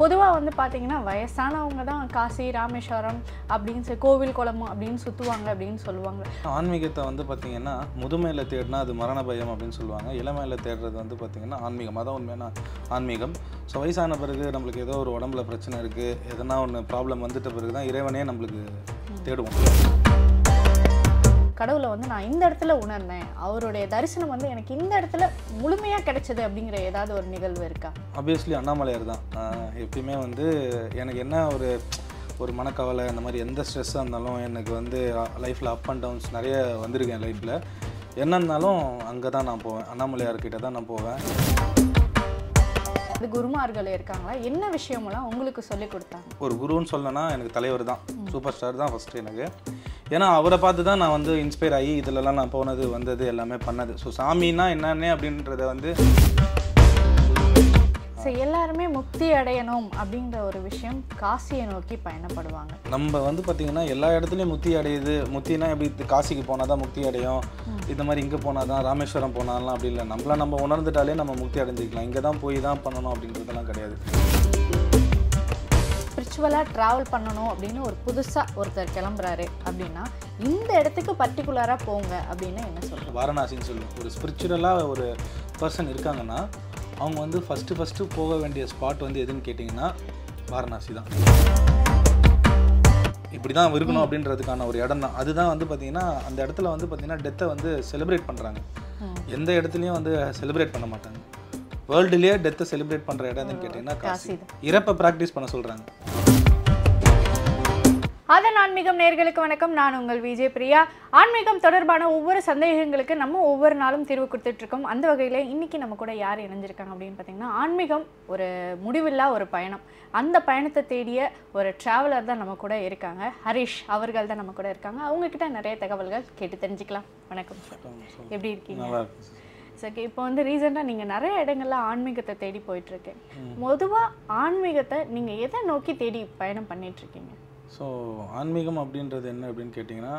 பொதுவாக வந்து பார்த்திங்கன்னா வயசானவங்க தான் காசி ராமேஸ்வரம் அப்படின்னு கோவில் குளம் அப்படின்னு சுற்றுவாங்க அப்படின்னு சொல்லுவாங்க ஆன்மீகத்தை வந்து பார்த்திங்கன்னா முதுமையில் தேடினா அது மரண பயம் அப்படின்னு சொல்லுவாங்க இளமையில் தேடுறது வந்து பார்த்தீங்கன்னா ஆன்மீகம் அதான் உண்மையான ஆன்மீகம் ஸோ வயசான பிறகு நம்மளுக்கு ஏதோ ஒரு உடம்புல பிரச்சனை இருக்குது எதனா ஒன்று ப்ராப்ளம் வந்துட்ட பிறகு தான் இறைவனே நம்மளுக்கு தேடுவோம் கடவுளை வந்து நான் இந்த இடத்துல உணர்ந்தேன் அவருடைய தரிசனம் வந்து எனக்கு இந்த இடத்துல முழுமையாக கிடைச்சது அப்படிங்கிற ஏதாவது ஒரு நிகழ்வு இருக்கா ஆப்வியஸ்லி அண்ணாமலையார் தான் எப்பயுமே வந்து எனக்கு என்ன ஒரு ஒரு மனக்கவலை அந்த மாதிரி எந்த ஸ்ட்ரெஸ்ஸாக இருந்தாலும் எனக்கு வந்து லைஃப்பில் அப் அண்ட் டவுன்ஸ் நிறைய வந்திருக்கேன் லைஃப்பில் என்னன்னாலும் அங்கே தான் நான் போவேன் அண்ணாமலையார்கிட்ட தான் நான் போவேன் அது குருமார்கள் இருக்காங்களா என்ன விஷயமெல்லாம் உங்களுக்கு சொல்லி கொடுத்தாங்க ஒரு குருன்னு சொல்லனா எனக்கு தலைவர் தான் சூப்பர் ஸ்டார் தான் ஃபஸ்ட்டு எனக்கு ஏன்னா அவரை பார்த்து தான் நான் வந்து இன்ஸ்பயர் ஆகி இதிலலாம் நான் போனது வந்தது எல்லாமே பண்ணது ஸோ சாமின்னா என்னென்ன அப்படின்றத வந்து எல்லாருமே முக்தி அடையணும் அப்படின்ற ஒரு விஷயம் காசியை நோக்கி பயணப்படுவாங்க நம்ம வந்து பார்த்தீங்கன்னா எல்லா இடத்துலையும் முக்தி அடையுது முத்தினா எப்படி காசிக்கு போனால் தான் முக்தி அடையும் இந்த மாதிரி இங்கே போனால் தான் ராமேஸ்வரம் போனாலாம் அப்படி இல்லை நம்மளாம் நம்ம உணர்ந்துட்டாலே நம்ம முக்தி அடைஞ்சிக்கலாம் இங்கே தான் போய் தான் பண்ணணும் அப்படின்றதுலாம் கிடையாது ஸ்பிரிச்சுவலாக ட்ராவல் பண்ணணும் அப்படின்னு ஒரு புதுசாக ஒருத்தர் கிளம்புறாரு அப்படின்னா இந்த இடத்துக்கு பர்டிகுலராக போங்க அப்படின்னு என்ன சொல்லுங்கள் வாரணாசின்னு சொல்லுவோம் ஒரு ஸ்பிரிச்சுவலாக ஒரு பர்சன் இருக்காங்கன்னா அவங்க வந்து ஃபஸ்ட்டு ஃபஸ்ட்டு போக வேண்டிய ஸ்பாட் வந்து எதுன்னு கேட்டிங்கன்னா வாரணாசி தான் இப்படி தான் இருக்கணும் அப்படின்றதுக்கான ஒரு இடம் தான் அதுதான் வந்து பார்த்தீங்கன்னா அந்த இடத்துல வந்து பார்த்தீங்கன்னா டெத்தை வந்து செலிப்ரேட் பண்ணுறாங்க எந்த இடத்துலையும் வந்து செலிப்ரேட் பண்ண மாட்டாங்க வேர்ல்டுலேயே டெத்தை செலிப்ரேட் பண்ணுற இடம் எதுன்னு கேட்டிங்கன்னா காசி இறப்பை ப்ராக்டிஸ் பண்ண சொல்கிறாங்க அதன் ஆன்மீகம் நேர்களுக்கு வணக்கம் நான் உங்கள் விஜய் பிரியா ஆன்மீகம் தொடர்பான ஒவ்வொரு சந்தேகங்களுக்கு நம்ம ஒவ்வொரு நாளும் தீர்வு கொடுத்துட்ருக்கோம் அந்த வகையில் இன்றைக்கி நம்ம கூட யார் இணைஞ்சிருக்காங்க அப்படின்னு பார்த்திங்கன்னா ஆன்மீகம் ஒரு முடிவில்லா ஒரு பயணம் அந்த பயணத்தை தேடிய ஒரு ட்ராவலர் தான் நம்ம கூட இருக்காங்க ஹரிஷ் அவர்கள் தான் நம்ம கூட இருக்காங்க அவங்கக்கிட்ட நிறைய தகவல்கள் கேட்டு தெரிஞ்சுக்கலாம் வணக்கம் சார் எப்படி இருக்கீங்க ஓகே இப்போ வந்து ரீசெண்டாக நீங்கள் நிறைய இடங்கள்ல ஆன்மீகத்தை தேடி போயிட்டுருக்கேன் மொதுவாக ஆன்மீகத்தை நீங்கள் எதை நோக்கி தேடி பயணம் பண்ணிகிட்ருக்கீங்க ஸோ ஆன்மீகம் அப்படின்றது என்ன அப்படின்னு கேட்டிங்கன்னா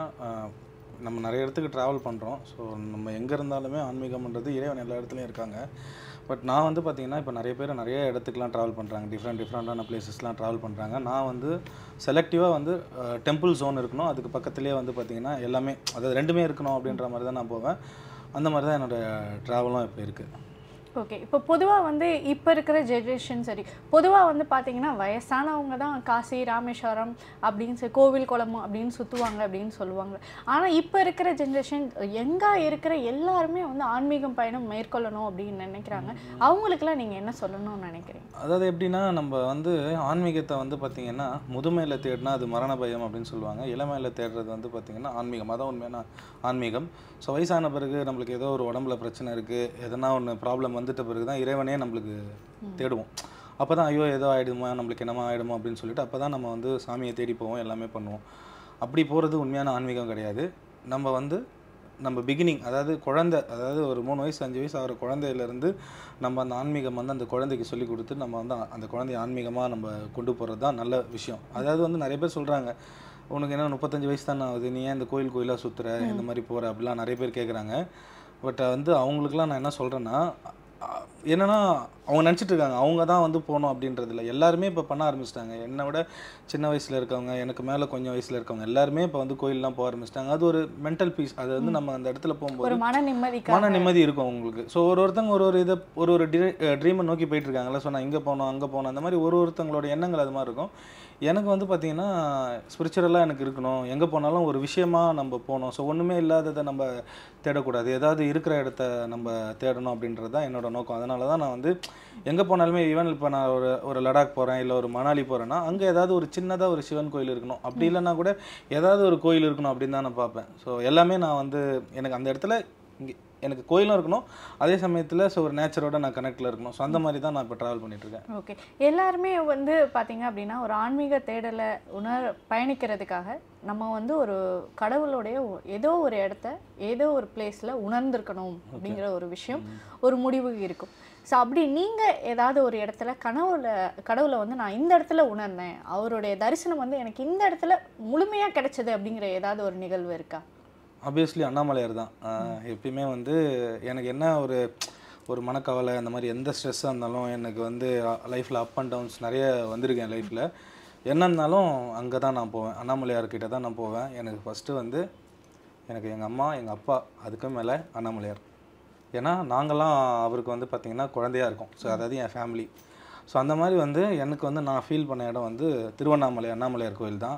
நம்ம நிறைய இடத்துக்கு ட்ராவல் பண்ணுறோம் ஸோ நம்ம எங்கே இருந்தாலுமே ஆன்மீகம்ன்றது இறைவன் எல்லா இடத்துலையும் இருக்காங்க பட் நான் வந்து பார்த்திங்கன்னா இப்போ நிறைய பேர் நிறைய இடத்துக்குலாம் ட்ராவல் பண்ணுறாங்க டிஃப்ரெண்ட் டிஃப்ரெண்ட்டான பிளேசஸ்லாம் ட்ராவல் பண்ணுறாங்க நான் வந்து செலக்டிவாக வந்து டெம்பிள் ஜோன் இருக்கணும் அதுக்கு பக்கத்துலேயே வந்து பார்த்திங்கன்னா எல்லாமே அதாவது ரெண்டுமே இருக்கணும் அப்படின்ற மாதிரி தான் நான் போவேன் அந்த மாதிரி தான் என்னோடய ட்ராவலும் இப்போ இருக்குது ஓகே இப்போ பொதுவாக வந்து இப்போ இருக்கிற ஜென்ரேஷன் சரி பொதுவாக வந்து பார்த்தீங்கன்னா வயசானவங்க தான் காசி ராமேஸ்வரம் அப்படின்னு சொல்லி கோவில் குளம் அப்படின்னு சுற்றுவாங்க அப்படின்னு சொல்லுவாங்க ஆனால் இப்போ இருக்கிற ஜென்ரேஷன் எங்கே இருக்கிற எல்லாருமே வந்து ஆன்மீகம் பயணம் மேற்கொள்ளணும் அப்படின்னு நினைக்கிறாங்க அவங்களுக்குலாம் நீங்கள் என்ன சொல்லணும்னு நினைக்கிறீங்க அதாவது எப்படின்னா நம்ம வந்து ஆன்மீகத்தை வந்து பார்த்திங்கன்னா முதுமையில் தேடினா அது மரண பயம் அப்படின்னு சொல்லுவாங்க இளமையில் தேடுறது வந்து பார்த்திங்கன்னா ஆன்மீகம் அதான் உண்மையான ஆன்மீகம் ஸோ வயசான பிறகு நம்மளுக்கு ஏதோ ஒரு உடம்புல பிரச்சனை இருக்குது எதனா ஒன்று ப்ராப்ளம் வந்து வந்துட்ட பிறகு தான் இறைவனே நம்மளுக்கு தேடுவோம் அப்போ தான் ஐயோ ஏதோ ஆகிடுமா நம்மளுக்கு என்னமா ஆகிடுமா அப்படின்னு சொல்லிட்டு அப்போ தான் நம்ம வந்து சாமியை தேடி போவோம் எல்லாமே பண்ணுவோம் அப்படி போகிறது உண்மையான ஆன்மீகம் கிடையாது நம்ம வந்து நம்ம பிகினிங் அதாவது குழந்தை அதாவது ஒரு மூணு வயசு அஞ்சு வயசு ஆகிற குழந்தையிலேருந்து நம்ம அந்த ஆன்மீகம் வந்து அந்த குழந்தைக்கு சொல்லி கொடுத்து நம்ம வந்து அந்த குழந்தைய ஆன்மீகமாக நம்ம கொண்டு போகிறது தான் நல்ல விஷயம் அதாவது வந்து நிறைய பேர் சொல்கிறாங்க உனக்கு என்ன முப்பத்தஞ்சு வயசு தானே ஆகுது நீ ஏன் இந்த கோயில் கோயிலாக சுற்றுற இந்த மாதிரி போகிற அப்படிலாம் நிறைய பேர் கேட்குறாங்க பட் வந்து அவங்களுக்குலாம் நான் என்ன சொல்கிறேன்னா என்னென்னா அவங்க நினச்சிட்டு இருக்காங்க அவங்க தான் வந்து போகணும் அப்படின்றது இல்லை எல்லாருமே இப்போ பண்ண ஆரம்பிச்சிட்டாங்க என்னை விட சின்ன வயசில் இருக்கவங்க எனக்கு மேலே கொஞ்சம் வயசில் இருக்கவங்க எல்லாருமே இப்போ வந்து கோயிலெலாம் போக ஆரம்பிச்சிட்டாங்க அது ஒரு மென்டல் பீஸ் அது வந்து நம்ம அந்த இடத்துல போகும்போது மன நிம்மதி மன நிம்மதி இருக்கும் அவங்களுக்கு ஸோ ஒரு ஒருத்தங்க ஒரு ஒரு இதை ஒரு ஒரு ட்ரீமை நோக்கி போயிட்டு ஸோ நான் இங்கே போனோம் அங்கே போனோம் அந்த மாதிரி ஒரு ஒருத்தங்களோட எண்ணங்கள் அது மாதிரி இருக்கும் எனக்கு வந்து பார்த்திங்கன்னா ஸ்பிரிச்சுவலாக எனக்கு இருக்கணும் எங்கே போனாலும் ஒரு விஷயமாக நம்ம போகணும் ஸோ ஒன்றுமே இல்லாததை நம்ம தேடக்கூடாது ஏதாவது இருக்கிற இடத்த நம்ம தேடணும் அப்படின்றது தான் என்னோடய நோக்கம் அதனால தான் நான் வந்து எங்கே போனாலுமே ஈவன் இப்போ நான் ஒரு ஒரு லடாக் போகிறேன் இல்லை ஒரு மணாலி போகிறேன்னா அங்கே ஏதாவது ஒரு சின்னதாக ஒரு சிவன் கோயில் இருக்கணும் அப்படி இல்லைன்னா கூட ஏதாவது ஒரு கோயில் இருக்கணும் அப்படின்னு தான் நான் பார்ப்பேன் ஸோ எல்லாமே நான் வந்து எனக்கு அந்த இடத்துல இங்கே எனக்கு கோயிலும் இருக்கணும் அதே சமயத்தில் ஸோ ஒரு நேச்சரோட நான் கனெக்டில் இருக்கணும் ஸோ அந்த மாதிரி தான் நான் இப்போ ட்ராவல் பண்ணிட்டுருக்கேன் ஓகே எல்லாருமே வந்து பார்த்தீங்க அப்படின்னா ஒரு ஆன்மீக தேடலை உணர் பயணிக்கிறதுக்காக நம்ம வந்து ஒரு கடவுளுடைய ஏதோ ஒரு இடத்த ஏதோ ஒரு பிளேஸில் உணர்ந்திருக்கணும் அப்படிங்கிற ஒரு விஷயம் ஒரு முடிவு இருக்கும் ஸோ அப்படி நீங்கள் ஏதாவது ஒரு இடத்துல கனவுல கடவுளை வந்து நான் இந்த இடத்துல உணர்ந்தேன் அவருடைய தரிசனம் வந்து எனக்கு இந்த இடத்துல முழுமையாக கிடைச்சது அப்படிங்கிற ஏதாவது ஒரு நிகழ்வு இருக்கா அப்வியஸ்லி அண்ணாமலையார் தான் எப்பயுமே வந்து எனக்கு என்ன ஒரு ஒரு மனக்கவலை அந்த மாதிரி எந்த ஸ்ட்ரெஸ்ஸாக இருந்தாலும் எனக்கு வந்து லைஃப்பில் அப் அண்ட் டவுன்ஸ் நிறைய வந்திருக்கேன் லைஃப்பில் இருந்தாலும் அங்கே தான் நான் போவேன் அண்ணாமலையார்கிட்ட தான் நான் போவேன் எனக்கு ஃபஸ்ட்டு வந்து எனக்கு எங்கள் அம்மா எங்கள் அப்பா அதுக்கும் மேலே அண்ணாமலையார் ஏன்னா நாங்களாம் அவருக்கு வந்து பார்த்திங்கன்னா குழந்தையாக இருக்கும் ஸோ அதாவது என் ஃபேமிலி ஸோ அந்த மாதிரி வந்து எனக்கு வந்து நான் ஃபீல் பண்ண இடம் வந்து திருவண்ணாமலை அண்ணாமலையார் கோயில் தான்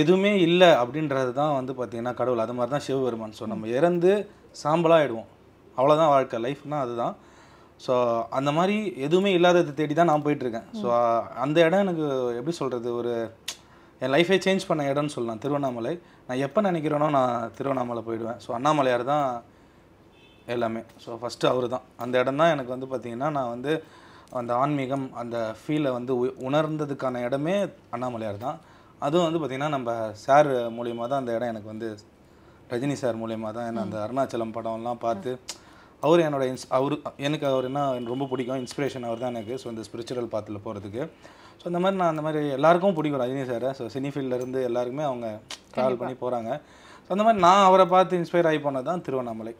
எதுவுமே இல்லை அப்படின்றது தான் வந்து பார்த்திங்கன்னா கடவுள் அது மாதிரி தான் சிவபெருமான் ஸோ நம்ம இறந்து சாம்பலாக ஆகிடுவோம் அவ்வளோதான் வாழ்க்கை லைஃப்னால் அதுதான் ஸோ அந்த மாதிரி எதுவுமே இல்லாததை தேடி தான் நான் போயிட்டுருக்கேன் ஸோ அந்த இடம் எனக்கு எப்படி சொல்கிறது ஒரு என் லைஃபே சேஞ்ச் பண்ண இடம்னு சொல்லலாம் திருவண்ணாமலை நான் எப்போ நினைக்கிறேனோ நான் திருவண்ணாமலை போயிடுவேன் ஸோ அண்ணாமலையார் தான் எல்லாமே ஸோ ஃபஸ்ட்டு அவர் தான் அந்த இடம் தான் எனக்கு வந்து பார்த்திங்கன்னா நான் வந்து அந்த ஆன்மீகம் அந்த ஃபீலை வந்து உணர்ந்ததுக்கான இடமே அண்ணாமலையார் தான் அதுவும் வந்து பார்த்திங்கன்னா நம்ம சார் மூலியமாக தான் அந்த இடம் எனக்கு வந்து ரஜினி சார் மூலியமாக தான் என்ன அந்த அருணாச்சலம் படம்லாம் பார்த்து அவர் என்னோட இன்ஸ் அவர் எனக்கு அவர் என்ன ரொம்ப பிடிக்கும் இன்ஸ்பிரேஷன் அவர் தான் எனக்கு ஸோ இந்த ஸ்பிரிச்சுவல் பாத்தில் போகிறதுக்கு ஸோ அந்த மாதிரி நான் அந்த மாதிரி எல்லாருக்கும் பிடிக்கும் ரஜினி சாரை ஸோ சினி ஃபீல்ட்லேருந்து எல்லாருக்குமே அவங்க ட்ராவல் பண்ணி போகிறாங்க ஸோ அந்த மாதிரி நான் அவரை பார்த்து இன்ஸ்பயர் ஆகி போனது தான் திருவண்ணாமலை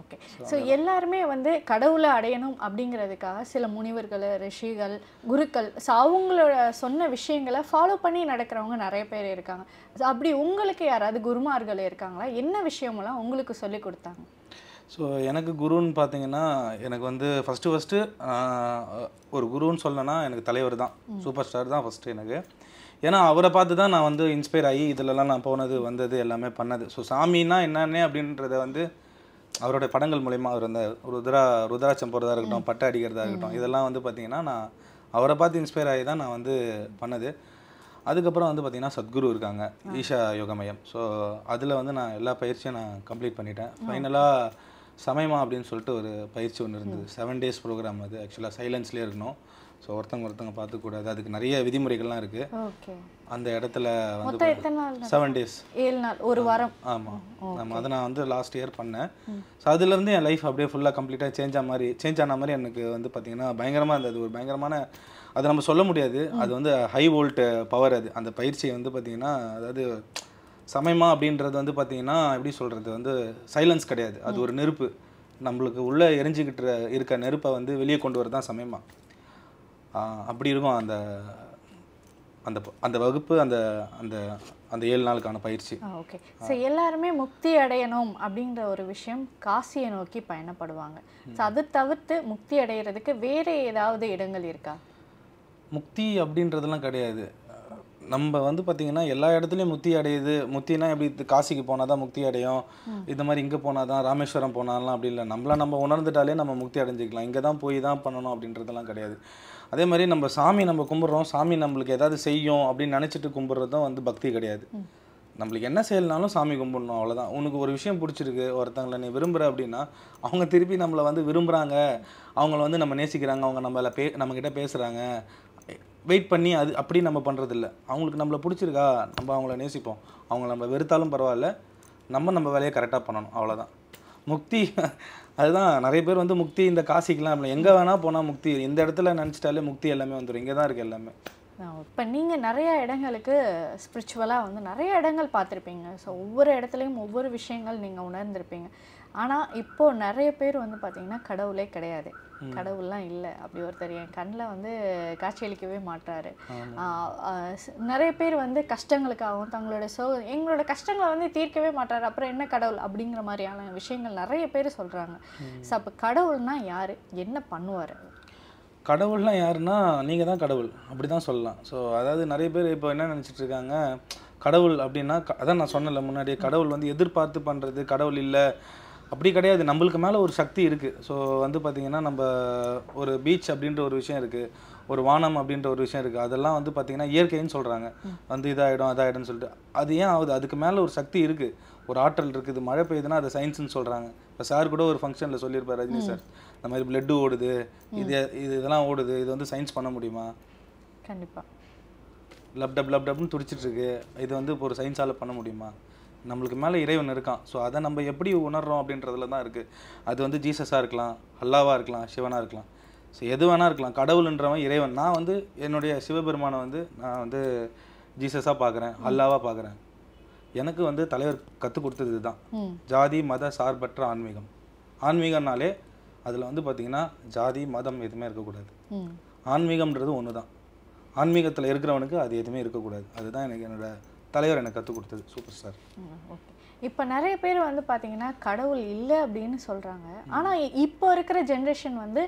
ஓகே ஸோ எல்லாருமே வந்து கடவுளை அடையணும் அப்படிங்கிறதுக்காக சில முனிவர்கள் ரிஷிகள் குருக்கள் ஸோ அவங்களோட சொன்ன விஷயங்களை ஃபாலோ பண்ணி நடக்கிறவங்க நிறைய பேர் இருக்காங்க அப்படி உங்களுக்கு யாராவது குருமார்கள் இருக்காங்களா என்ன விஷயமெல்லாம் உங்களுக்கு சொல்லி கொடுத்தாங்க ஸோ எனக்கு குருன்னு பார்த்தீங்கன்னா எனக்கு வந்து ஃபஸ்ட்டு ஃபஸ்ட்டு ஒரு குருன்னு சொல்லனா எனக்கு தலைவர் தான் சூப்பர் ஸ்டார் தான் ஃபஸ்ட்டு எனக்கு ஏன்னா அவரை பார்த்து தான் நான் வந்து இன்ஸ்பயர் ஆகி இதிலலாம் நான் போனது வந்தது எல்லாமே பண்ணது ஸோ சாமின்னா என்னென்ன அப்படின்றத வந்து அவரோட படங்கள் மூலயமா அவர் அந்த ருத்ரா ருத்ராட்சம் போகிறதா இருக்கட்டும் பட்டை அடிக்கிறதா இருக்கட்டும் இதெல்லாம் வந்து பார்த்திங்கன்னா நான் அவரை பார்த்து இன்ஸ்பயர் ஆகி தான் நான் வந்து பண்ணது அதுக்கப்புறம் வந்து பார்த்திங்கன்னா சத்குரு இருக்காங்க ஈஷா யோகமயம் ஸோ அதில் வந்து நான் எல்லா பயிற்சியும் நான் கம்ப்ளீட் பண்ணிட்டேன் ஃபைனலாக சமயமா அப்படின்னு சொல்லிட்டு ஒரு பயிற்சி ஒன்று இருந்தது செவன் டேஸ் ப்ரோக்ராம் அது ஆக்சுவலாக சைலன்ஸ்லேயே இருக்கணும் ஸோ ஒருத்தவங்க ஒருத்தவங்க பார்த்துக்கூடாது அதுக்கு நிறைய விதிமுறைகள்லாம் இருக்கு அந்த இடத்துல வந்து செவன் டேஸ் ஏழு நாள் ஒரு வாரம் ஆமாம் ஆமாம் அதை நான் வந்து லாஸ்ட் இயர் பண்ணேன் ஸோ அதுலேருந்து என் லைஃப் அப்படியே ஃபுல்லாக கம்ப்ளீட்டாக சேஞ்ச் ஆன மாதிரி சேஞ்ச் ஆன மாதிரி எனக்கு வந்து பார்த்தீங்கன்னா பயங்கரமாக இருந்தது ஒரு பயங்கரமான அதை நம்ம சொல்ல முடியாது அது வந்து ஹை வோல்ட் பவர் அது அந்த பயிற்சியை வந்து பார்த்தீங்கன்னா அதாவது சமயமா அப்படின்றது வந்து பார்த்தீங்கன்னா எப்படி சொல்கிறது வந்து சைலன்ஸ் கிடையாது அது ஒரு நெருப்பு நம்மளுக்கு உள்ளே எரிஞ்சிக்கிட்டு இருக்க நெருப்பை வந்து வெளியே கொண்டு வரதான் சமயமாக அப்படி இருக்கும் அந்த அந்த அந்த வகுப்பு அந்த அந்த அந்த ஏழு நாளுக்கான பயிற்சி ஓகே ஸோ எல்லாருமே முக்தி அடையணும் அப்படின்ற ஒரு விஷயம் காசியை நோக்கி பயணப்படுவாங்க ஸோ அது தவிர்த்து முக்தி அடைகிறதுக்கு வேறு ஏதாவது இடங்கள் இருக்கா முக்தி அப்படின்றதுலாம் கிடையாது நம்ம வந்து பார்த்திங்கன்னா எல்லா இடத்துலையும் முத்தி அடையுது முத்தினா எப்படி காசிக்கு போனால் தான் முக்தி அடையும் இந்த மாதிரி இங்கே போனால் தான் ராமேஸ்வரம் போனாலாம் அப்படி இல்லை நம்மள நம்ம உணர்ந்துட்டாலே நம்ம முக்தி அடைஞ்சிக்கலாம் இங்கே தான் போய் தான் பண்ணணும் அப்படின்றதெல்லாம் கிடையாது அதே மாதிரி நம்ம சாமி நம்ம கும்பிட்றோம் சாமி நம்மளுக்கு ஏதாவது செய்யும் அப்படின்னு நினச்சிட்டு கும்பிட்றதும் வந்து பக்தி கிடையாது நம்மளுக்கு என்ன செய்யலனாலும் சாமி கும்பிடணும் அவ்வளோதான் உனக்கு ஒரு விஷயம் பிடிச்சிருக்கு ஒருத்தங்களை நீ விரும்புகிற அப்படின்னா அவங்க திருப்பி நம்மளை வந்து விரும்புகிறாங்க அவங்கள வந்து நம்ம நேசிக்கிறாங்க அவங்க நம்மளை பே நம்மக்கிட்ட பேசுகிறாங்க வெயிட் பண்ணி அது அப்படி நம்ம பண்ணுறதில்ல அவங்களுக்கு நம்மளை பிடிச்சிருக்கா நம்ம அவங்கள நேசிப்போம் அவங்க நம்ம வெறுத்தாலும் பரவாயில்ல நம்ம நம்ம வேலையை கரெக்டாக பண்ணணும் அவ்வளோதான் முக்தி அதுதான் நிறைய பேர் வந்து முக்தி இந்த காசிக்கெலாம் இல்லை எங்கே வேணால் போனால் முக்தி இந்த இடத்துல நினச்சிட்டாலே முக்தி எல்லாமே வந்துடும் இங்கே தான் இருக்குது எல்லாமே இப்போ நீங்கள் நிறைய இடங்களுக்கு ஸ்பிரிச்சுவலாக வந்து நிறைய இடங்கள் பார்த்துருப்பீங்க ஸோ ஒவ்வொரு இடத்துலையும் ஒவ்வொரு விஷயங்கள் நீங்கள் உணர்ந்திருப்பீங்க ஆனால் இப்போது நிறைய பேர் வந்து பார்த்திங்கன்னா கடவுளே கிடையாது கடவுள்லாம் இல்லை அப்படி ஒருத்தர் என் கண்ணில் வந்து காட்சியளிக்கவே மாட்டாரு நிறைய பேர் வந்து கஷ்டங்களுக்காகவும் தங்களோட சோ எங்களோட கஷ்டங்களை வந்து தீர்க்கவே மாட்டாரு அப்புறம் என்ன கடவுள் அப்படிங்கிற மாதிரியான விஷயங்கள் நிறைய பேர் சொல்கிறாங்க ஸோ அப்போ கடவுள்னா யார் என்ன பண்ணுவார் கடவுள்லாம் யாருன்னா நீங்கள் தான் கடவுள் அப்படி தான் சொல்லலாம் ஸோ அதாவது நிறைய பேர் இப்போ என்ன நினச்சிட்டு இருக்காங்க கடவுள் அப்படின்னா அதான் நான் சொன்னல முன்னாடி கடவுள் வந்து எதிர்பார்த்து பண்ணுறது கடவுள் இல்லை அப்படி கிடையாது நம்மளுக்கு மேலே ஒரு சக்தி இருக்குது ஸோ வந்து பார்த்திங்கன்னா நம்ம ஒரு பீச் அப்படின்ற ஒரு விஷயம் இருக்குது ஒரு வானம் அப்படின்ற ஒரு விஷயம் இருக்குது அதெல்லாம் வந்து பார்த்திங்கன்னா இயற்கைன்னு சொல்கிறாங்க வந்து இதாகிடும் அதாகிடும்னு சொல்லிட்டு அது ஏன் ஆகுது அதுக்கு மேலே ஒரு சக்தி இருக்குது ஒரு ஆற்றல் இருக்குது மழை பெய்யுதுன்னா அதை சயின்ஸ்னு சொல்கிறாங்க இப்போ சார் கூட ஒரு ஃபங்க்ஷனில் சொல்லியிருப்பார் ரஜினி சார் இந்த மாதிரி பிளட்டு ஓடுது இது இது இதெல்லாம் ஓடுது இது வந்து சயின்ஸ் பண்ண முடியுமா கண்டிப்பாக லப் டப் லப் டப்னு துடிச்சிட்ருக்கு இது வந்து இப்போ ஒரு சயின்ஸால் பண்ண முடியுமா நம்மளுக்கு மேலே இறைவன் இருக்கான் ஸோ அதை நம்ம எப்படி உணர்றோம் அப்படின்றதுல தான் இருக்குது அது வந்து ஜீசஸாக இருக்கலாம் அல்லாவாக இருக்கலாம் சிவனாக இருக்கலாம் ஸோ எது வேணால் இருக்கலாம் கடவுள்ன்றவன் இறைவன் நான் வந்து என்னுடைய சிவபெருமானை வந்து நான் வந்து ஜீசஸாக பார்க்குறேன் அல்லாவாக பார்க்குறேன் எனக்கு வந்து தலைவர் கற்றுக் கொடுத்தது இதுதான் ஜாதி மத சார்பற்ற ஆன்மீகம் ஆன்மீகம்னாலே அதில் வந்து பார்த்திங்கன்னா ஜாதி மதம் எதுவுமே இருக்கக்கூடாது ஆன்மீகம்ன்றது ஒன்று தான் ஆன்மீகத்தில் இருக்கிறவனுக்கு அது எதுவுமே இருக்கக்கூடாது அதுதான் எனக்கு என்னோடய தலைவர் எனக்கு கற்றுக் கொடுத்தது சூப்பர் ஸ்டார் ஓகே இப்போ நிறைய பேர் வந்து பார்த்தீங்கன்னா கடவுள் இல்லை அப்படின்னு சொல்கிறாங்க ஆனால் இப்போ இருக்கிற ஜென்ரேஷன் வந்து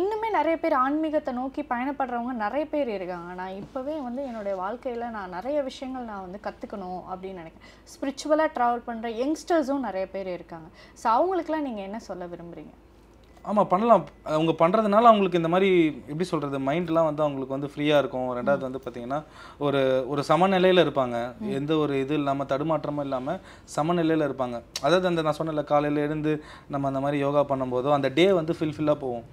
இன்னுமே நிறைய பேர் ஆன்மீகத்தை நோக்கி பயணப்படுறவங்க நிறைய பேர் இருக்காங்க நான் இப்போவே வந்து என்னுடைய வாழ்க்கையில் நான் நிறைய விஷயங்கள் நான் வந்து கற்றுக்கணும் அப்படின்னு நினைக்கிறேன் ஸ்பிரிச்சுவலாக ட்ராவல் பண்ணுற யங்ஸ்டர்ஸும் நிறைய பேர் இருக்காங்க ஸோ அவங்களுக்குலாம் நீங்கள் என்ன சொல்ல விரும்புகிறீங்க ஆமாம் பண்ணலாம் அவங்க பண்ணுறதுனால அவங்களுக்கு இந்த மாதிரி எப்படி சொல்கிறது மைண்ட்லாம் வந்து அவங்களுக்கு வந்து ஃப்ரீயாக இருக்கும் ரெண்டாவது வந்து பார்த்திங்கன்னா ஒரு ஒரு சமநிலையில் இருப்பாங்க எந்த ஒரு இது இல்லாமல் தடுமாற்றமும் இல்லாமல் சமநிலையில் இருப்பாங்க அதாவது அந்த நான் சொன்னல காலையில் இருந்து நம்ம அந்த மாதிரி யோகா பண்ணும்போதோ அந்த டே வந்து ஃபில்ஃபில்லாக போவோம்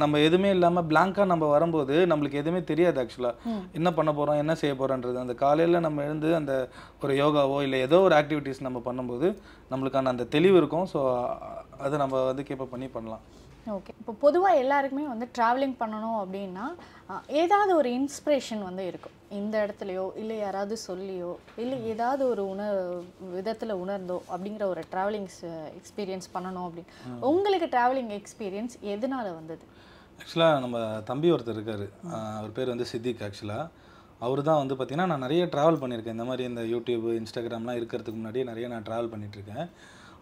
நம்ம எதுவுமே இல்லாமல் பிளாங்காக நம்ம வரும்போது நம்மளுக்கு எதுவுமே தெரியாது ஆக்சுவலாக என்ன பண்ண போகிறோம் என்ன செய்ய போகிறோன்றது அந்த காலையில் நம்ம எழுந்து அந்த ஒரு யோகாவோ இல்லை ஏதோ ஒரு ஆக்டிவிட்டீஸ் நம்ம பண்ணும்போது நம்மளுக்கான அந்த தெளிவு இருக்கும் ஸோ அதை நம்ம வந்து கேப்பப் பண்ணி பண்ணலாம் ஓகே இப்போ பொதுவாக எல்லாருக்குமே வந்து ட்ராவலிங் பண்ணணும் அப்படின்னா ஏதாவது ஒரு இன்ஸ்பிரேஷன் வந்து இருக்கும் இந்த இடத்துலையோ இல்லை யாராவது சொல்லியோ இல்லை ஏதாவது ஒரு உணர் விதத்தில் உணர்ந்தோ அப்படிங்கிற ஒரு ட்ராவலிங் எக்ஸ்பீரியன்ஸ் பண்ணணும் அப்படின்னு உங்களுக்கு ட்ராவலிங் எக்ஸ்பீரியன்ஸ் எதனால் வந்தது ஆக்சுவலாக நம்ம தம்பி ஒருத்தர் இருக்கார் அவர் பேர் வந்து சித்திக் ஆக்சுவலாக அவர் தான் வந்து பார்த்திங்கன்னா நான் நிறைய ட்ராவல் பண்ணியிருக்கேன் இந்த மாதிரி இந்த யூடியூப் இன்ஸ்டாகிராம்லாம் இருக்கிறதுக்கு முன்னாடியே நிறைய நான் ட்ராவல் பண்ணிகிட்ருக்கேன்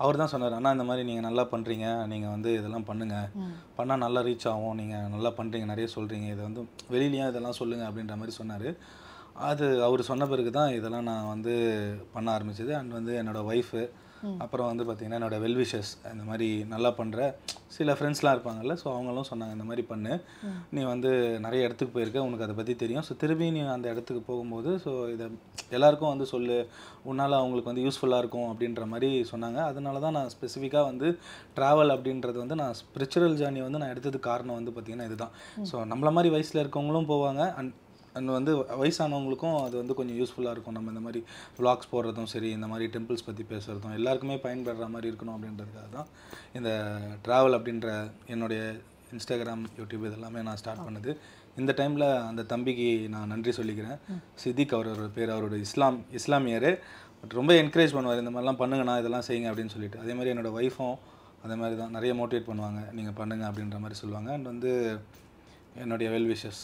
அவர் தான் சொன்னார் அண்ணா இந்த மாதிரி நீங்கள் நல்லா பண்ணுறீங்க நீங்கள் வந்து இதெல்லாம் பண்ணுங்கள் பண்ணால் நல்லா ரீச் ஆகும் நீங்கள் நல்லா பண்ணுறீங்க நிறைய சொல்கிறீங்க இதை வந்து வெளியிலையும் இதெல்லாம் சொல்லுங்கள் அப்படின்ற மாதிரி சொன்னார் அது அவர் சொன்ன பிறகு தான் இதெல்லாம் நான் வந்து பண்ண ஆரம்பிச்சது அண்ட் வந்து என்னோடய ஒய்ஃபு அப்புறம் வந்து பார்த்திங்கன்னா என்னோடய வெல்விஷஸ் அந்த மாதிரி நல்லா பண்ணுற சில ஃப்ரெண்ட்ஸ்லாம் இருப்பாங்கல்ல ஸோ அவங்களும் சொன்னாங்க இந்த மாதிரி பண்ணு நீ வந்து நிறைய இடத்துக்கு போயிருக்க உனக்கு அதை பற்றி தெரியும் ஸோ திரும்பி நீ அந்த இடத்துக்கு போகும்போது ஸோ இதை எல்லாருக்கும் வந்து சொல்லு உன்னால் அவங்களுக்கு வந்து யூஸ்ஃபுல்லாக இருக்கும் அப்படின்ற மாதிரி சொன்னாங்க அதனால தான் நான் ஸ்பெசிஃபிக்காக வந்து ட்ராவல் அப்படின்றது வந்து நான் ஸ்பிரிச்சுவல் ஜேர்னி வந்து நான் எடுத்தது காரணம் வந்து பார்த்திங்கன்னா இதுதான் ஸோ நம்மள மாதிரி வயசில் இருக்கவங்களும் போவாங்க அண்ட் அண்ட் வந்து வயசானவங்களுக்கும் அது வந்து கொஞ்சம் யூஸ்ஃபுல்லாக இருக்கும் நம்ம இந்த மாதிரி விளாக்ஸ் போடுறதும் சரி இந்த மாதிரி டெம்பிள்ஸ் பற்றி பேசுகிறதும் எல்லாருக்குமே பயன்படுற மாதிரி இருக்கணும் அப்படின்றதுக்காக தான் இந்த ட்ராவல் அப்படின்ற என்னுடைய இன்ஸ்டாகிராம் யூடியூப் இதெல்லாமே நான் ஸ்டார்ட் பண்ணது இந்த டைமில் அந்த தம்பிக்கு நான் நன்றி சொல்லிக்கிறேன் சித்திக் அவரோட பேர் அவரோட இஸ்லாம் இஸ்லாமியர் பட் ரொம்ப என்கரேஜ் பண்ணுவார் இந்த மாதிரிலாம் பண்ணுங்கண்ணா இதெல்லாம் செய்யுங்க அப்படின்னு சொல்லிட்டு அதே மாதிரி என்னோடய ஒய்ஃபும் அதே மாதிரி தான் நிறைய மோட்டிவேட் பண்ணுவாங்க நீங்கள் பண்ணுங்கள் அப்படின்ற மாதிரி சொல்லுவாங்க அண்ட் வந்து என்னுடைய வெல் விஷஸ்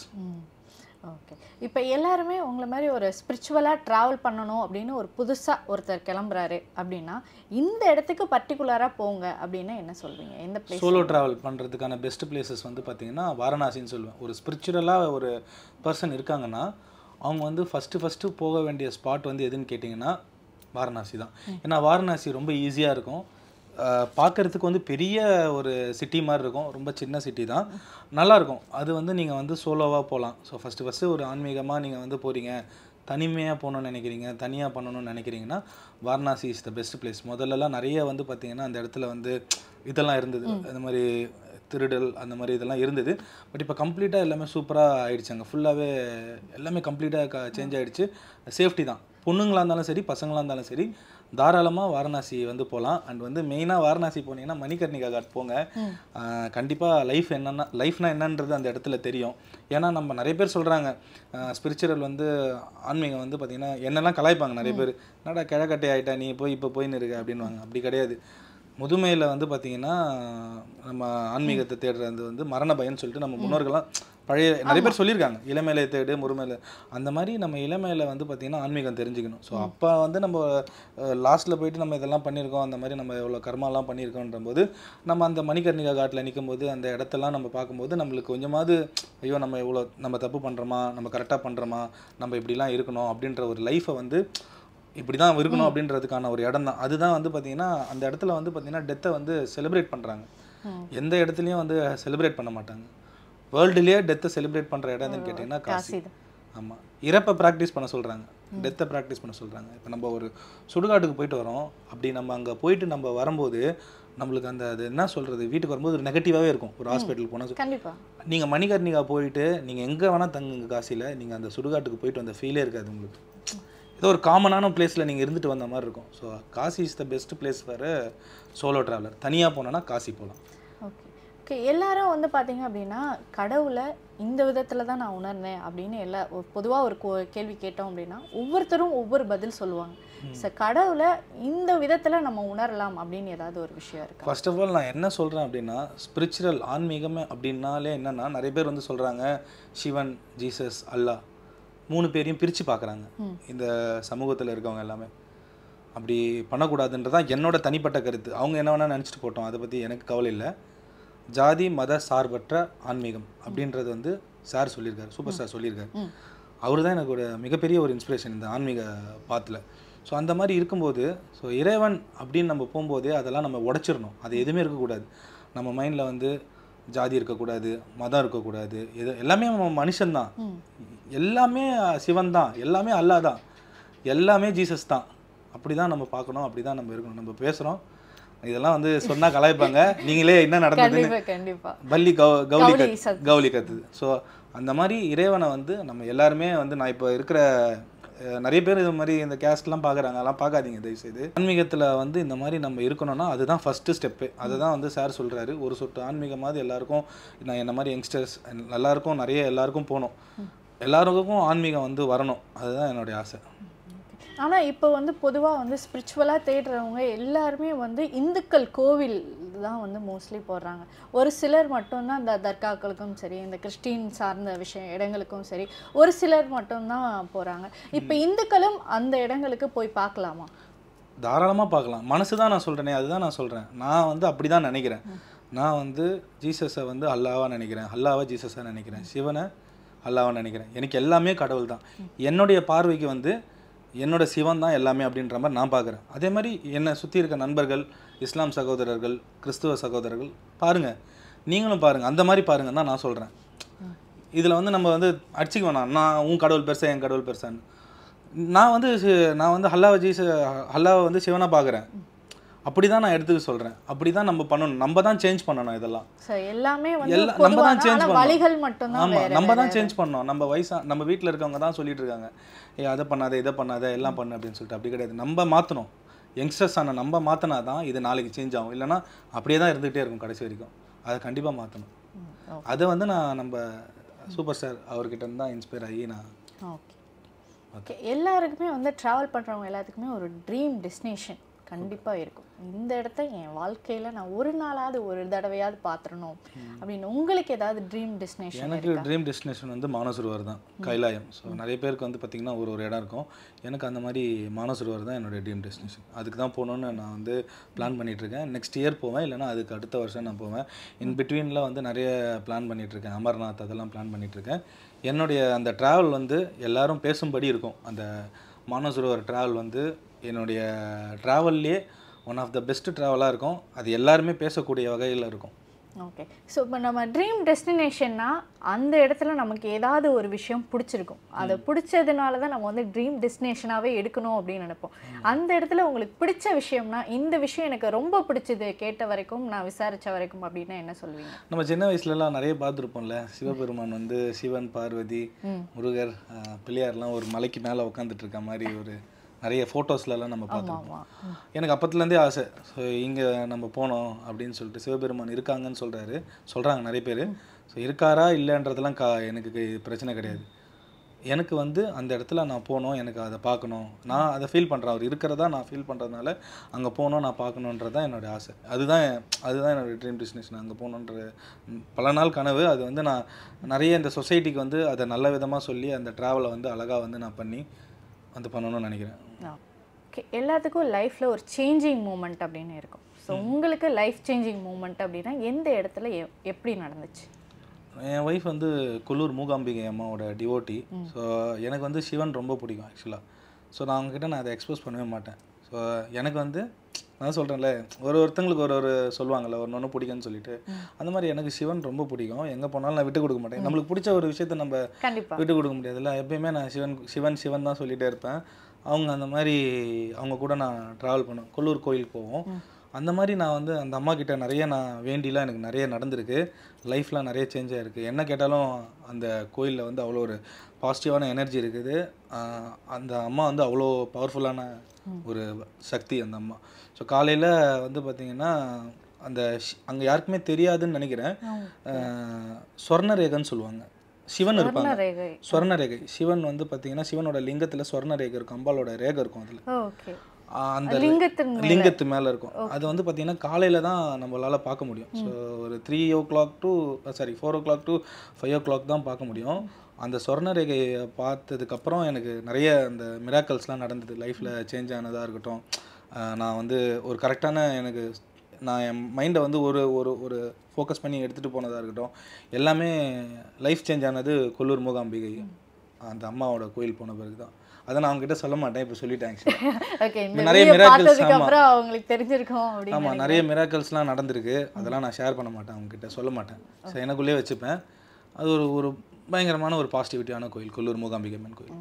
ஓகே இப்போ எல்லாருமே உங்களை மாதிரி ஒரு ஸ்பிரிச்சுவலாக ட்ராவல் பண்ணணும் அப்படின்னு ஒரு புதுசாக ஒருத்தர் கிளம்புறாரு அப்படின்னா இந்த இடத்துக்கு பர்டிகுலராக போங்க அப்படின்னா என்ன சொல்வீங்க எந்த பிளேஸ் சோலோ ட்ராவல் பண்ணுறதுக்கான பெஸ்ட் பிளேசஸ் வந்து பார்த்திங்கன்னா வாரணாசின்னு சொல்லுவேன் ஒரு ஸ்பிரிச்சுவலாக ஒரு பர்சன் இருக்காங்கன்னா அவங்க வந்து ஃபஸ்ட்டு ஃபஸ்ட்டு போக வேண்டிய ஸ்பாட் வந்து எதுன்னு கேட்டிங்கன்னா வாரணாசி தான் ஏன்னா வாரணாசி ரொம்ப ஈஸியாக இருக்கும் பார்க்குறதுக்கு வந்து பெரிய ஒரு சிட்டி மாதிரி இருக்கும் ரொம்ப சின்ன சிட்டி தான் நல்லாயிருக்கும் அது வந்து நீங்கள் வந்து சோலோவாக போகலாம் ஸோ ஃபஸ்ட்டு ஃபஸ்ட்டு ஒரு ஆன்மீகமாக நீங்கள் வந்து போகிறீங்க தனிமையாக போகணுன்னு நினைக்கிறீங்க தனியாக பண்ணணும்னு நினைக்கிறீங்கன்னா Varanasi is the best place முதல்லலாம் நிறைய வந்து பார்த்திங்கன்னா அந்த இடத்துல வந்து இதெல்லாம் இருந்தது அந்த மாதிரி திருடல் அந்த மாதிரி இதெல்லாம் இருந்தது பட் இப்போ கம்ப்ளீட்டாக எல்லாமே சூப்பராக ஆயிடுச்சு அங்கே ஃபுல்லாகவே எல்லாமே கம்ப்ளீட்டாக சேஞ்ச் ஆகிடுச்சு சேஃப்டி தான் பொண்ணுங்களாக இருந்தாலும் சரி பசங்களாக இருந்தாலும் சரி தாராளமாக வாரணாசி வந்து போகலாம் அண்ட் வந்து மெயினாக வாரணாசி போனீங்கன்னா மணிகர்ணிகா காட் போங்க கண்டிப்பாக லைஃப் என்னென்னா லைஃப்னா என்னன்றது அந்த இடத்துல தெரியும் ஏன்னா நம்ம நிறைய பேர் சொல்கிறாங்க ஸ்பிரிச்சுவல் வந்து ஆன்மீகம் வந்து பார்த்திங்கன்னா என்னெல்லாம் கலாய்ப்பாங்க நிறைய பேர் என்னடா கிழக்கட்டை ஆகிட்டா நீ போய் இப்போ போயின்னு இருக்க அப்படின்வாங்க அப்படி கிடையாது முதுமையில் வந்து பார்த்திங்கன்னா நம்ம ஆன்மீகத்தை தேடுறது வந்து மரண பயன்னு சொல்லிட்டு நம்ம முன்னோர்கள்லாம் பழைய நிறைய பேர் சொல்லியிருக்காங்க இளமையில தேடு முருமையில் அந்த மாதிரி நம்ம இளமையில வந்து பார்த்திங்கன்னா ஆன்மீகம் தெரிஞ்சுக்கணும் ஸோ அப்போ வந்து நம்ம லாஸ்ட்டில் போயிட்டு நம்ம இதெல்லாம் பண்ணியிருக்கோம் அந்த மாதிரி நம்ம எவ்வளோ கர்மாலாம் பண்ணியிருக்கோன்ற போது நம்ம அந்த மணிகர்ணிகா காட்டில் நிற்கும் போது அந்த இடத்தெல்லாம் நம்ம பார்க்கும்போது நம்மளுக்கு கொஞ்சமாவது ஐயோ நம்ம எவ்வளோ நம்ம தப்பு பண்ணுறோமா நம்ம கரெக்டாக பண்ணுறோமா நம்ம இப்படிலாம் இருக்கணும் அப்படின்ற ஒரு லைஃப்பை வந்து இப்படி தான் இருக்கணும் அப்படின்றதுக்கான ஒரு இடம் தான் அதுதான் வந்து பார்த்தீங்கன்னா அந்த இடத்துல வந்து பார்த்தீங்கன்னா டெத்தை வந்து செலிப்ரேட் பண்ணுறாங்க எந்த இடத்துலையும் வந்து செலிப்ரேட் பண்ண மாட்டாங்க வேர்ல்டுலேயே டெத்தை செலிப்ரேட் பண்ணுற இடம் எதுன்னு கேட்டிங்கன்னா காசி ஆமாம் இறப்பை ப்ராக்டிஸ் பண்ண சொல்கிறாங்க டெத்தை ப்ராக்டிஸ் பண்ண சொல்கிறாங்க இப்போ நம்ம ஒரு சுடுகாட்டுக்கு போயிட்டு வரோம் அப்படி நம்ம அங்கே போயிட்டு நம்ம வரும்போது நம்மளுக்கு அந்த அது என்ன சொல்கிறது வீட்டுக்கு வரும்போது ஒரு நெகட்டிவாகவே இருக்கும் ஒரு ஹாஸ்பிட்டல் போனால் கண்டிப்பாக நீங்கள் மணிகர்ணிகா போயிட்டு நீங்கள் எங்கே வேணால் தங்குங்க காசியில் நீங்கள் அந்த சுடுகாட்டுக்கு போயிட்டு வந்த ஃபீலே இருக்காது உங்களுக்கு ஏதோ ஒரு காமனான பிளேஸில் நீங்கள் இருந்துட்டு வந்த மாதிரி இருக்கும் so Kashi is the best place வேறு சோலோ ட்ராவலர் தனியாக போனோன்னா காசி போகலாம் ஓகே ஓகே எல்லாரும் வந்து பார்த்தீங்க அப்படின்னா கடவுளை இந்த விதத்தில் தான் நான் உணர்ந்தேன் அப்படின்னு எல்லா பொதுவாக ஒரு கேள்வி கேட்டோம் அப்படின்னா ஒவ்வொருத்தரும் ஒவ்வொரு பதில் சொல்லுவாங்க ஸோ கடவுளை இந்த விதத்தில் நம்ம உணரலாம் அப்படின்னு ஏதாவது ஒரு விஷயம் இருக்குது ஃபர்ஸ்ட் ஆஃப் ஆல் நான் என்ன சொல்கிறேன் அப்படின்னா ஸ்பிரிச்சுவல் ஆன்மீகம் அப்படின்னாலே என்னென்னா நிறைய பேர் வந்து சொல்கிறாங்க சிவன் ஜீசஸ் அல்லாஹ் மூணு பேரையும் பிரித்து பார்க்குறாங்க இந்த சமூகத்தில் இருக்கவங்க எல்லாமே அப்படி பண்ணக்கூடாதுன்றதான் என்னோட தனிப்பட்ட கருத்து அவங்க என்ன வேணால் நினச்சிட்டு போட்டோம் அதை பற்றி எனக்கு கவலை இல்லை ஜாதி மத சார்பற்ற ஆன்மீகம் அப்படின்றது வந்து சார் சொல்லியிருக்காரு சூப்பர் ஸ்டார் சொல்லியிருக்காரு அவர் தான் எனக்கு ஒரு மிகப்பெரிய ஒரு இன்ஸ்பிரேஷன் இந்த ஆன்மீக பாத்தில் ஸோ அந்த மாதிரி இருக்கும்போது ஸோ இறைவன் அப்படின்னு நம்ம போகும்போதே அதெல்லாம் நம்ம உடச்சிடணும் அது எதுவுமே இருக்கக்கூடாது நம்ம மைண்டில் வந்து ஜாதி இருக்கக்கூடாது மதம் இருக்கக்கூடாது இது எல்லாமே மனுஷன்தான் எல்லாமே சிவன் தான் எல்லாமே அல்லா தான் எல்லாமே ஜீசஸ் தான் அப்படி தான் நம்ம பார்க்கணும் அப்படி தான் நம்ம இருக்கணும் நம்ம பேசுகிறோம் இதெல்லாம் வந்து சொன்னால் கலாய்ப்பாங்க நீங்களே என்ன நடந்தது பள்ளி கௌ கௌலி கௌலி கத்துது ஸோ அந்த மாதிரி இறைவனை வந்து நம்ம எல்லாருமே வந்து நான் இப்போ இருக்கிற நிறைய பேர் இது மாதிரி இந்த கேஸ்ட்லாம் பார்க்குறாங்க அதெல்லாம் பார்க்காதீங்க தயவுசெய்து ஆன்மீகத்தில் வந்து இந்த மாதிரி நம்ம இருக்கணும்னா அதுதான் ஃபஸ்ட்டு ஸ்டெப்பு அதுதான் வந்து சார் சொல்கிறாரு ஒரு சொட்டு ஆன்மீகமாவது எல்லாருக்கும் நான் என்ன மாதிரி யங்ஸ்டர்ஸ் எல்லாருக்கும் நிறைய எல்லாருக்கும் போகணும் எல்லாருக்கும் ஆன்மீகம் வந்து வரணும் அதுதான் என்னுடைய ஆசை ஆனால் இப்போ வந்து பொதுவாக வந்து ஸ்பிரிச்சுவலாக தேடுறவங்க எல்லாருமே வந்து இந்துக்கள் கோவில் தான் வந்து மோஸ்ட்லி போடுறாங்க ஒரு சிலர் மட்டும்தான் இந்த தர்காக்களுக்கும் சரி இந்த கிறிஸ்டின் சார்ந்த விஷயம் இடங்களுக்கும் சரி ஒரு சிலர் மட்டும்தான் போகிறாங்க இப்போ இந்துக்களும் அந்த இடங்களுக்கு போய் பார்க்கலாமா தாராளமாக பார்க்கலாம் மனசு தான் நான் சொல்கிறேனே அதுதான் நான் சொல்கிறேன் நான் வந்து அப்படி தான் நினைக்கிறேன் நான் வந்து ஜீசஸை வந்து அல்லாவாக நினைக்கிறேன் அல்லாவாக ஜீசஸாக நினைக்கிறேன் சிவனை அல்லாவாக நினைக்கிறேன் எனக்கு எல்லாமே கடவுள் தான் என்னுடைய பார்வைக்கு வந்து என்னோடய சிவன் தான் எல்லாமே அப்படின்ற மாதிரி நான் பார்க்குறேன் அதே மாதிரி என்னை சுற்றி இருக்க நண்பர்கள் இஸ்லாம் சகோதரர்கள் கிறிஸ்துவ சகோதரர்கள் பாருங்கள் நீங்களும் பாருங்கள் அந்த மாதிரி பாருங்கள் தான் நான் சொல்கிறேன் இதில் வந்து நம்ம வந்து அடிச்சிக்க வேணாம் நான் உன் கடவுள் பெருசா என் கடவுள் பெருசான்னு நான் வந்து நான் வந்து ஹல்லாவை ஜீச ஹல்லாவை வந்து சிவனாக பார்க்குறேன் அப்படி தான் நான் எடுத்துக்க சொல்கிறேன் அப்படி தான் நம்ம பண்ணணும் நம்ம தான் சேஞ்ச் பண்ணணும் இதெல்லாம் எல்லாமே நம்ம தான் சேஞ்ச் பண்ணணும் ஆமாம் நம்ம தான் சேஞ்ச் பண்ணோம் நம்ம வயசா நம்ம வீட்டில் இருக்கவங்க தான் சொல்லிட்டு இருக்காங்க ஏ அதை பண்ணாத இதை பண்ணாத எல்லாம் பண்ணு அப்படின்னு சொல்லிட்டு அப்படி கிடையாது நம்ம மாற்றணும் யங்ஸ்டர்ஸ் ஆன நம்ம மாற்றினா தான் இது நாளைக்கு சேஞ்ச் ஆகும் இல்லைன்னா அப்படியே தான் இருந்துகிட்டே இருக்கும் கடைசி வரைக்கும் அதை கண்டிப்பாக மாற்றணும் அதை வந்து நான் நம்ம சூப்பர் ஸ்டார் அவர்கிட்ட தான் இன்ஸ்பயர் ஆகி நான் ஓகே ஓகே எல்லாருக்குமே வந்து ட்ராவல் பண்ணுறவங்க எல்லாத்துக்குமே ஒரு ட்ரீம் டெஸ்டினேஷன் கண்டிப்பாக இருக்கும் இந்த இடத்த என் வாழ்க்கையில் நான் ஒரு நாளாவது ஒரு தடவையாவது பார்த்துடணும் அப்படின்னு உங்களுக்கு ஏதாவது ட்ரீம் டெஸ்டினேஷன் எனக்கு ட்ரீம் டெஸ்டினேஷன் வந்து மானசரோவர் தான் கைலாயம் ஸோ நிறைய பேருக்கு வந்து பார்த்திங்கன்னா ஒரு ஒரு இடம் இருக்கும் எனக்கு அந்த மாதிரி மானசரோவர் தான் என்னுடைய ட்ரீம் டெஸ்டினேஷன் அதுக்கு தான் போகணுன்னு நான் வந்து பிளான் பண்ணிகிட்ருக்கேன் நெக்ஸ்ட் இயர் போவேன் இல்லைனா அதுக்கு அடுத்த வருஷம் நான் போவேன் இன் பிட்வீனில் வந்து நிறைய பிளான் பண்ணிகிட்ருக்கேன் அமர்நாத் அதெல்லாம் பிளான் பண்ணிகிட்ருக்கேன் என்னுடைய அந்த ட்ராவல் வந்து எல்லாரும் பேசும்படி இருக்கும் அந்த மானசரோவர் ட்ராவல் வந்து என்னுடைய ட்ராவல்லையே ஒன் ஆஃப் த பெஸ்ட் ட்ராவலாக இருக்கும் அது எல்லாருமே பேசக்கூடிய வகையில் இருக்கும் ஓகே ஸோ இப்போ நம்ம ட்ரீம் டெஸ்டினேஷன்னா அந்த இடத்துல நமக்கு ஏதாவது ஒரு விஷயம் பிடிச்சிருக்கும் அதை பிடிச்சதுனால தான் நம்ம வந்து ட்ரீம் டெஸ்டினேஷனாகவே எடுக்கணும் அப்படின்னு நினைப்போம் அந்த இடத்துல உங்களுக்கு பிடிச்ச விஷயம்னா இந்த விஷயம் எனக்கு ரொம்ப பிடிச்சது கேட்ட வரைக்கும் நான் விசாரித்த வரைக்கும் அப்படின்னா என்ன சொல்லுவீங்க நம்ம சின்ன வயசுலலாம் நிறைய பார்த்துருப்போம்ல சிவபெருமான் வந்து சிவன் பார்வதி முருகர் பிள்ளையார்லாம் ஒரு மலைக்கு மேலே உட்காந்துட்டு இருக்க மாதிரி ஒரு நிறைய ஃபோட்டோஸ்லலாம் நம்ம பார்த்தோம் எனக்கு அப்பத்துலேருந்தே ஆசை ஸோ இங்கே நம்ம போனோம் அப்படின்னு சொல்லிட்டு சிவபெருமான் இருக்காங்கன்னு சொல்கிறாரு சொல்கிறாங்க நிறைய பேர் ஸோ இருக்காரா இல்லைன்றதெல்லாம் கா எனக்கு பிரச்சனை கிடையாது எனக்கு வந்து அந்த இடத்துல நான் போகணும் எனக்கு அதை பார்க்கணும் நான் அதை ஃபீல் பண்ணுறேன் அவர் இருக்கிறதா நான் ஃபீல் பண்ணுறதுனால அங்கே போகணும் நான் பார்க்கணுன்றது தான் என்னோடய ஆசை அதுதான் அதுதான் என்னோடய ட்ரீம் டெஸ்டினேஷன் அங்கே போகணுன்ற பல நாள் கனவு அது வந்து நான் நிறைய இந்த சொசைட்டிக்கு வந்து அதை நல்ல விதமாக சொல்லி அந்த ட்ராவலை வந்து அழகாக வந்து நான் பண்ணி வந்து பண்ணணும்னு நினைக்கிறேன் ஓகே எல்லாத்துக்கும் லைஃப்பில் ஒரு சேஞ்சிங் மூமெண்ட் அப்படின்னு இருக்கும் ஸோ உங்களுக்கு லைஃப் சேஞ்சிங் மூமெண்ட் அப்படின்னா எந்த இடத்துல எப்படி நடந்துச்சு என் ஒய்ஃப் வந்து கொல்லூர் மூகாம்பிகை அம்மாவோட டிவோட்டி ஸோ எனக்கு வந்து சிவன் ரொம்ப பிடிக்கும் ஆக்சுவலாக ஸோ நான் அவங்ககிட்ட நான் அதை எக்ஸ்பிரஸ் பண்ணவே மாட்டேன் ஸோ எனக்கு வந்து நான் சொல்கிறேன்ல ஒரு ஒருத்தங்களுக்கு ஒரு ஒரு சொல்லுவாங்கள்ல ஒன்று ஒன்று பிடிக்கும்னு சொல்லிட்டு அந்த மாதிரி எனக்கு சிவன் ரொம்ப பிடிக்கும் எங்கே போனாலும் நான் விட்டு கொடுக்க மாட்டேன் நம்மளுக்கு பிடிச்ச ஒரு விஷயத்த நம்ம விட்டு கொடுக்க முடியாதுல்ல எப்பயுமே நான் சிவன் சிவன் சிவன் தான் சொல்லிகிட்டே இருப்பேன் அவங்க அந்த மாதிரி அவங்க கூட நான் ட்ராவல் பண்ணுவேன் கொல்லூர் கோயிலுக்கு போவோம் அந்த மாதிரி நான் வந்து அந்த அம்மா கிட்ட நிறைய நான் வேண்டிலாம் எனக்கு நிறைய நடந்திருக்கு லைஃப்லாம் நிறைய சேஞ்ச் ஆகிருக்கு என்ன கேட்டாலும் அந்த கோயிலில் வந்து அவ்வளோ ஒரு பாசிட்டிவான எனர்ஜி இருக்குது அந்த அம்மா வந்து அவ்வளோ பவர்ஃபுல்லான ஒரு சக்தி அந்த அம்மா ஸோ காலையில் வந்து பார்த்திங்கன்னா அந்த அங்கே யாருக்குமே தெரியாதுன்னு நினைக்கிறேன் சொர்ணரேகன்னு சொல்லுவாங்க சிவன் இருப்பாங்க ஸ்வர்ண ரேகை சிவன் வந்து பார்த்தீங்கன்னா சிவனோட லிங்கத்தில் ஸ்வர்ண ரேகை இருக்கும் அம்பாலோட ரேகை இருக்கும் அதில் அந்த லிங்கத்து மேலே இருக்கும் அது வந்து பார்த்தீங்கன்னா காலையில் தான் நம்மளால் பார்க்க முடியும் ஸோ ஒரு three o'clock to sorry four o'clock to five o'clock தான் பார்க்க முடியும் அந்த சொர்ண ரேகையை பார்த்ததுக்கப்புறம் எனக்கு நிறைய அந்த மிராக்கல்ஸ்லாம் நடந்தது லைஃப்பில் சேஞ்ச் ஆனதாக இருக்கட்டும் நான் வந்து ஒரு கரெக்டான எனக்கு நான் என் மைண்டை வந்து ஒரு ஒரு ஒரு ஃபோக்கஸ் பண்ணி எடுத்துகிட்டு போனதாக இருக்கட்டும் எல்லாமே லைஃப் சேஞ்ச் ஆனது கொல்லூர் மூகாம்பிகை அந்த அம்மாவோட கோயில் போன பிறகு தான் அதை நான் அவங்ககிட்ட சொல்ல மாட்டேன் இப்போ சொல்லிட்டேன் நிறைய மிராக்கல்ஸ் அவங்களுக்கு தெரிஞ்சிருக்கும் ஆமாம் நிறைய மிராக்கல்ஸ்லாம் நடந்திருக்கு அதெல்லாம் நான் ஷேர் பண்ண மாட்டேன் அவங்க கிட்ட சொல்ல மாட்டேன் ஸோ எனக்குள்ளேயே வச்சுப்பேன் அது ஒரு ஒரு பயங்கரமான ஒரு பாசிட்டிவிட்டியான கோயில் கொல்லூர் மூகாம்பிகம்மன் கோயில்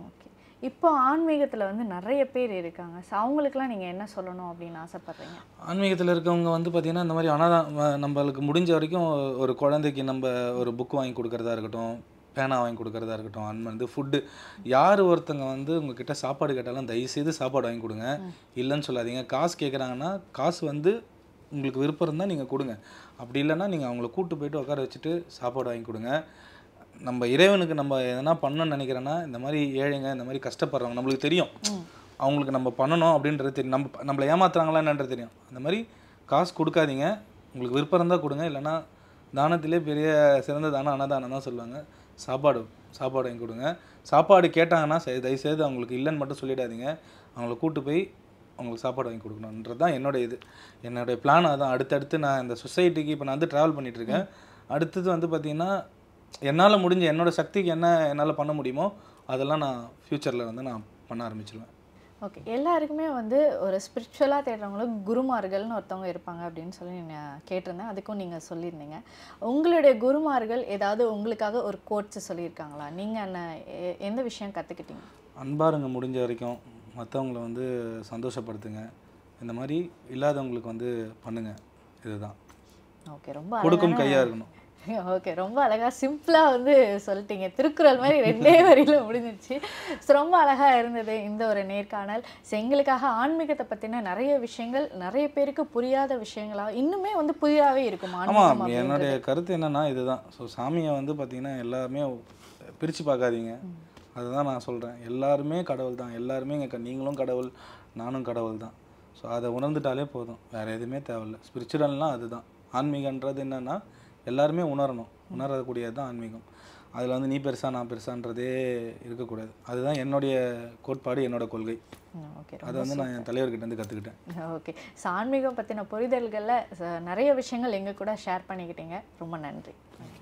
இப்போ ஆன்மீகத்தில் வந்து நிறைய பேர் இருக்காங்க ஸோ அவங்களுக்குலாம் நீங்கள் என்ன சொல்லணும் அப்படின்னு ஆசைப்பட்றீங்க ஆன்மீகத்தில் இருக்கவங்க வந்து பார்த்திங்கன்னா இந்த மாதிரி ஆனால் நம்மளுக்கு முடிஞ்ச வரைக்கும் ஒரு குழந்தைக்கு நம்ம ஒரு புக் வாங்கி கொடுக்குறதா இருக்கட்டும் பேனா வாங்கி கொடுக்குறதா இருக்கட்டும் அன் வந்து ஃபுட்டு யார் ஒருத்தங்க வந்து உங்ககிட்ட சாப்பாடு கேட்டாலும் தயவுசெய்து சாப்பாடு வாங்கி கொடுங்க இல்லைன்னு சொல்லாதீங்க காசு கேட்குறாங்கன்னா காசு வந்து உங்களுக்கு விருப்பம் இருந்தால் நீங்கள் கொடுங்க அப்படி இல்லைன்னா நீங்கள் அவங்கள கூப்பிட்டு போயிட்டு உட்கார வச்சுட்டு சாப்பாடு வாங்கி கொடுங்க நம்ம இறைவனுக்கு நம்ம எதனா பண்ணணும்னு நினைக்கிறேன்னா இந்த மாதிரி ஏழைங்க இந்த மாதிரி கஷ்டப்படுறவங்க நம்மளுக்கு தெரியும் அவங்களுக்கு நம்ம பண்ணணும் அப்படின்றது தெரியும் நம்ம நம்மளை ஏமாத்துறாங்களான்றது தெரியும் அந்த மாதிரி காசு கொடுக்காதீங்க உங்களுக்கு விருப்பம் இருந்தால் கொடுங்க இல்லைன்னா தானத்திலே பெரிய சிறந்த தானம் அன்னதானம் தான் சொல்லுவாங்க சாப்பாடு சாப்பாடு வாங்கி கொடுங்க சாப்பாடு கேட்டாங்கன்னா தயவுசெய்து அவங்களுக்கு இல்லைன்னு மட்டும் சொல்லிடாதீங்க அவங்கள கூட்டு போய் அவங்களுக்கு சாப்பாடு வாங்கி கொடுக்கணுன்றது தான் என்னுடைய இது என்னுடைய பிளான் அதுதான் அடுத்தடுத்து நான் இந்த சொசைட்டிக்கு இப்போ நான் வந்து ட்ராவல் பண்ணிகிட்ருக்கேன் அடுத்தது வந்து பார்த்திங்கன்னா என்னால் முடிஞ்ச என்னோடய சக்திக்கு என்ன என்னால் பண்ண முடியுமோ அதெல்லாம் நான் ஃப்யூச்சரில் வந்து நான் பண்ண ஆரம்பிச்சிருவேன் ஓகே எல்லாருக்குமே வந்து ஒரு ஸ்பிரிச்சுவலாக தேடுறவங்களும் குருமார்கள்னு ஒருத்தவங்க இருப்பாங்க அப்படின்னு சொல்லி நான் கேட்டிருந்தேன் அதுக்கும் நீங்கள் சொல்லியிருந்தீங்க உங்களுடைய குருமார்கள் ஏதாவது உங்களுக்காக ஒரு கோட்ஸ் சொல்லியிருக்காங்களா நீங்கள் என்ன எந்த விஷயம் கற்றுக்கிட்டீங்க அன்பாருங்க முடிஞ்ச வரைக்கும் மற்றவங்கள வந்து சந்தோஷப்படுத்துங்க இந்த மாதிரி இல்லாதவங்களுக்கு வந்து பண்ணுங்கள் இதுதான் ஓகே ரொம்ப கொடுக்கும் கையாக இருக்கணும் ஓகே ரொம்ப அழகாக சிம்பிளாக வந்து சொல்லிட்டீங்க திருக்குறள் மாதிரி ரெண்டே வரியில் முடிஞ்சிச்சு ஸோ ரொம்ப அழகாக இருந்தது இந்த ஒரு நேர்காணல் ஸோ எங்களுக்காக ஆன்மீகத்தை பற்றின நிறைய விஷயங்கள் நிறைய பேருக்கு புரியாத விஷயங்களாக இன்னுமே வந்து புதிதாகவே இருக்கும் ஆமாம் என்னுடைய கருத்து என்னென்னா இதுதான் ஸோ சாமியை வந்து பார்த்திங்கன்னா எல்லாருமே பிரித்து பார்க்காதீங்க அதுதான் நான் சொல்கிறேன் எல்லாருமே கடவுள் தான் எல்லாருமே எங்கள் நீங்களும் கடவுள் நானும் கடவுள் தான் ஸோ அதை உணர்ந்துட்டாலே போதும் வேறு எதுவுமே தேவையில்லை ஸ்பிரிச்சுவல்னால் அதுதான் ஆன்மீகன்றது என்னென்னா எல்லாருமே உணரணும் உணரக்கூடியது தான் ஆன்மீகம் அதில் வந்து நீ பெருசா நான் பெருசான்றதே இருக்கக்கூடாது அதுதான் என்னுடைய கோட்பாடு என்னோட கொள்கை ஓகே அதை வந்து நான் என் தலைவர்கிட்ட வந்து கற்றுக்கிட்டேன் ஓகே ஸோ ஆன்மீகம் பற்றின புரிதல்களில் நிறைய விஷயங்கள் எங்கள் கூட ஷேர் பண்ணிக்கிட்டீங்க ரொம்ப நன்றி